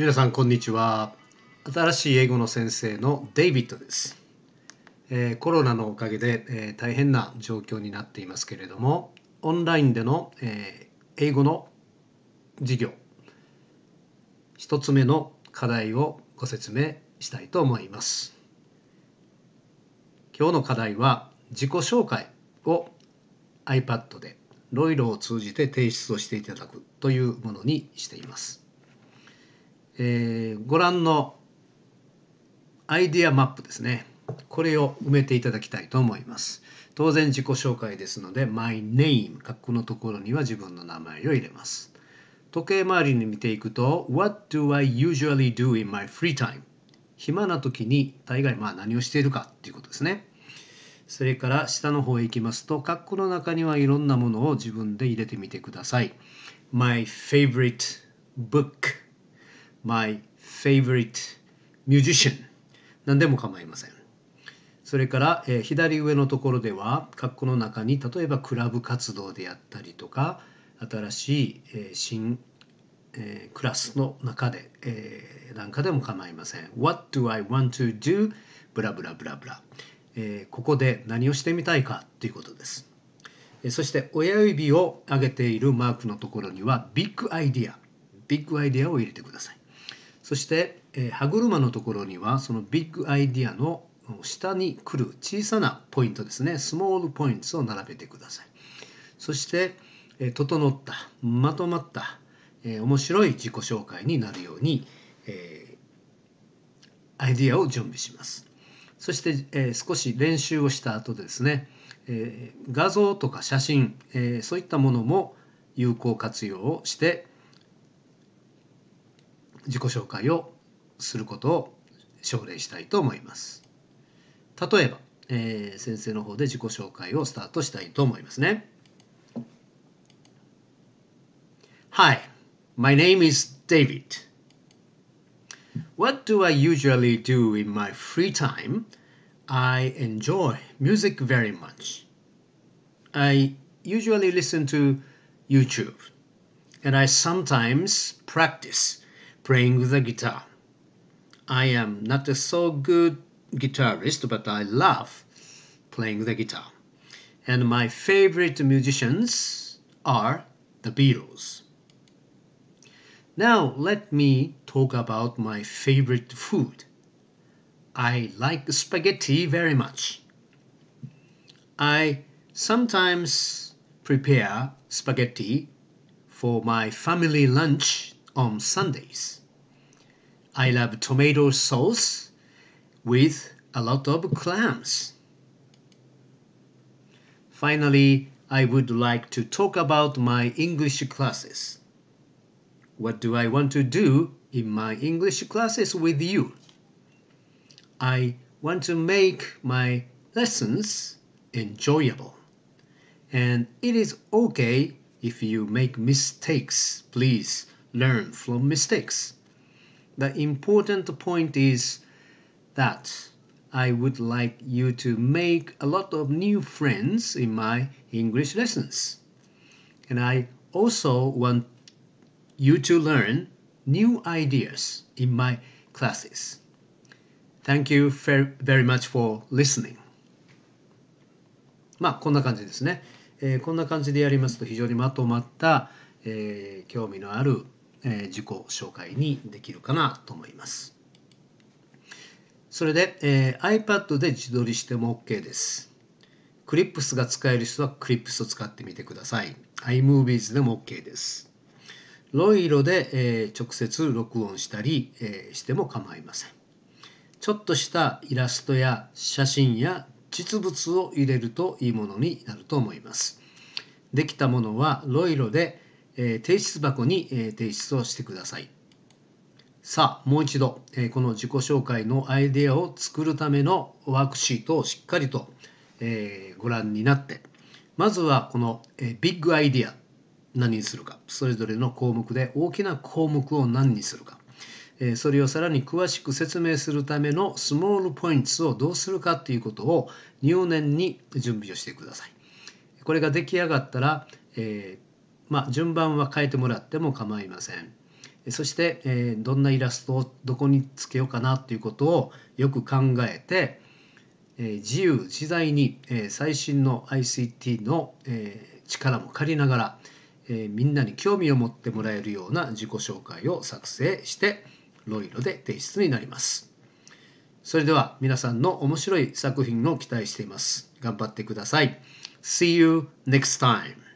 皆さんこんにちは新しい英語の先生のデイビッドです、えー、コロナのおかげで、えー、大変な状況になっていますけれどもオンラインでの、えー、英語の授業1つ目の課題をご説明したいと思います今日の課題は自己紹介を iPad でロイロを通じて提出をしていただくというものにしています。えー、ご覧のアイディアマップですね。これを埋めていただきたいと思います。当然自己紹介ですので、my name、括弧のところには自分の名前を入れます。時計回りに見ていくと、What do I usually do in my free time? 暇な時に大概まあ何をしているかっていうことですね。それから下の方へ行きますと、括弧の中にはいろんなものを自分で入れてみてください。My favorite book my favorite musician 何でも構いませんそれから、えー、左上のところでは括弧の中に例えばクラブ活動であったりとか新しい、えー、新、えー、クラスの中で、えー、なんかでも構いません What do I want to do? ブラブラブラブラ、えー、ここで何をしてみたいかということですそして親指を上げているマークのところにはビッグアイディアビッグアイディアを入れてくださいそして、えー、歯車のところにはそのビッグアイディアの下に来る小さなポイントですねスモールポイントを並べてくださいそして、えー、整ったまとまった、えー、面白い自己紹介になるように、えー、アイディアを準備しますそして、え少し練習をした後でですね、え画像とか写真、えそういったものも有効活用をして自己紹介をすることを奨励したいと思います。例えば、えー、先生の方で自己紹介をスタートしたいと思いますね。Hi, my name is David. What do I usually do in my free time? I enjoy music very much. I usually listen to YouTube and I sometimes practice playing with a guitar. I am not a so good guitarist, but I love playing the guitar. And my favorite musicians are the Beatles. Now let me talk about my favorite food. I like spaghetti very much. I sometimes prepare spaghetti for my family lunch on Sundays. I love tomato sauce with a lot of clams. Finally, I would like to talk about my English classes. What do I want to do in my English classes with you? I want to make my lessons enjoyable. And it is okay if you make mistakes, please learn from mistakes. The important point is that I would like you to make a lot of new friends in my English lessons. And I also want you to learn new ideas in my classes. Thank you very much for listening. まあこんな感じですね。えー、こんな感じでやりますと非常にまとまった、えー、興味のあるえ自己紹介にできるかなと思います。それで、えー、iPad で自撮りしても OK です。Clips が使える人は Clips を使ってみてください。iMovies でも OK です。ロイロで、えー、直接録音したり、えー、しても構いません。ちょっとしたイラストや写真や実物を入れるといいものになると思います。できたものはロイロでえ提出箱に、え提出をしてください。さあ、もう一度、えこの自己紹介のアイデアを作るためのワークシートをしっかりと、えご覧になって、まずはこの、えビッグアイデア、何にするか、それぞれの項目で大きな項目を何にするか、えそれをさらに詳しく説明するためのスモールポイントをどうするかっていうことを入念に準備をしてください。これが出来上がったら、えーまあ、順番は変えてもらっても構いません。そして、えー、どんなイラストをどこにつけようかなということをよく考えて、えー、自由自在に、えー、最新の ICT の、え力も借りながら、えみんなに興味を持ってもらえるような自己紹介を作成してロイロで提出になります。それでは皆さんの面白い作品を期待しています。頑張ってください。See you next time!